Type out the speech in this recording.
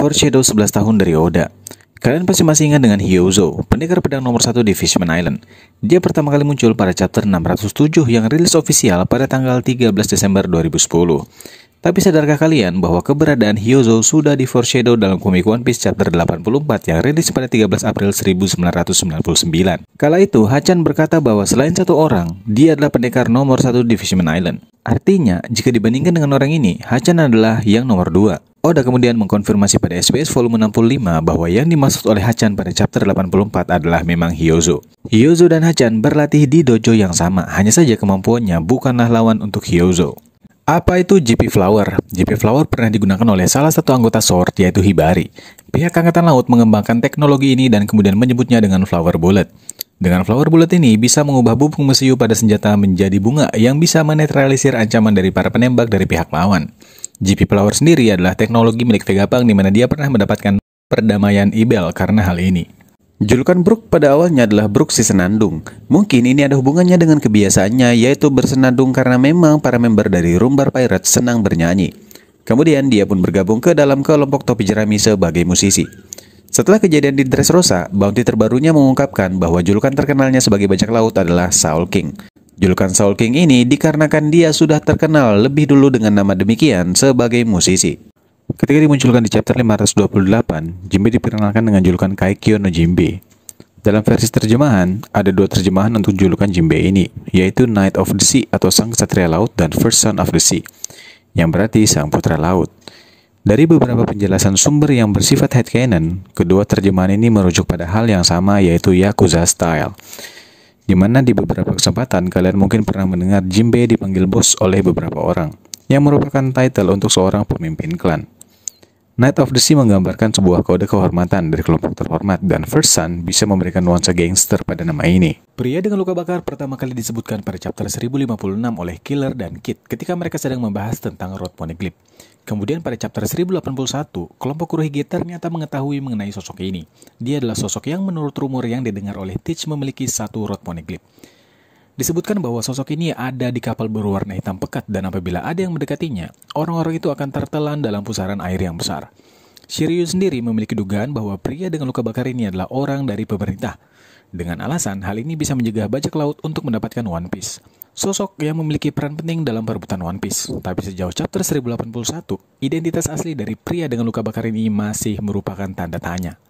Foreshadow 11 tahun dari Oda. Kalian pasti masih ingat dengan Hyozo, pendekar pedang nomor satu di Fishman Island. Dia pertama kali muncul pada chapter 607 yang rilis ofisial pada tanggal 13 Desember 2010. Tapi sadarkah kalian bahwa keberadaan Hyozo sudah di foreshadow dalam komik One Piece chapter 84 yang rilis pada 13 April 1999? Kala itu, Hachan berkata bahwa selain satu orang, dia adalah pendekar nomor satu di Fishman Island. Artinya, jika dibandingkan dengan orang ini, Hachan adalah yang nomor dua. Oda kemudian mengkonfirmasi pada SBS volume 65 bahwa yang dimaksud oleh Hachan pada chapter 84 adalah memang Hyozo. Hyozo dan Hachan berlatih di dojo yang sama, hanya saja kemampuannya bukanlah lawan untuk Hyozo. Apa itu GP Flower? GP Flower pernah digunakan oleh salah satu anggota SWORD yaitu Hibari. Pihak Angkatan Laut mengembangkan teknologi ini dan kemudian menyebutnya dengan Flower Bullet. Dengan flower bullet ini bisa mengubah bubung mesiu pada senjata menjadi bunga yang bisa menetralisir ancaman dari para penembak dari pihak lawan. GP Flower sendiri adalah teknologi milik Vegapunk di mana dia pernah mendapatkan perdamaian Ibel karena hal ini. Julukan Brook pada awalnya adalah Brook si Senandung. Mungkin ini ada hubungannya dengan kebiasaannya yaitu bersenandung karena memang para member dari Rumbar Pirates senang bernyanyi. Kemudian dia pun bergabung ke dalam kelompok topi jerami sebagai musisi. Setelah kejadian di Dressrosa, bounty terbarunya mengungkapkan bahwa julukan terkenalnya sebagai bajak laut adalah Saul King. Julukan Soul King ini dikarenakan dia sudah terkenal lebih dulu dengan nama demikian sebagai musisi. Ketika dimunculkan di chapter 528, Jimbe diperkenalkan dengan julukan Kaikyo no Jimbe. Dalam versi terjemahan, ada dua terjemahan untuk julukan Jimbe ini, yaitu Knight of the Sea atau Sang Satria Laut dan First Son of the Sea, yang berarti Sang Putra Laut. Dari beberapa penjelasan sumber yang bersifat headcanon, kedua terjemahan ini merujuk pada hal yang sama yaitu Yakuza Style di mana di beberapa kesempatan kalian mungkin pernah mendengar Jimbe dipanggil bos oleh beberapa orang, yang merupakan title untuk seorang pemimpin klan. Night of the Sea menggambarkan sebuah kode kehormatan dari kelompok terhormat dan First Son bisa memberikan nuansa gangster pada nama ini. Pria dengan luka bakar pertama kali disebutkan pada chapter 1056 oleh Killer dan Kid ketika mereka sedang membahas tentang Road Poneglyph. Kemudian pada chapter 1081, kelompok Kurohige ternyata mengetahui mengenai sosok ini. Dia adalah sosok yang menurut rumor yang didengar oleh Teach memiliki satu Rod Poneglyph. Disebutkan bahwa sosok ini ada di kapal berwarna hitam pekat dan apabila ada yang mendekatinya, orang-orang itu akan tertelan dalam pusaran air yang besar. Shiryu sendiri memiliki dugaan bahwa pria dengan luka bakar ini adalah orang dari pemerintah. Dengan alasan, hal ini bisa menjaga bajak laut untuk mendapatkan One Piece. Sosok yang memiliki peran penting dalam perebutan One Piece. Tapi sejauh chapter 1081, identitas asli dari pria dengan luka bakar ini masih merupakan tanda tanya.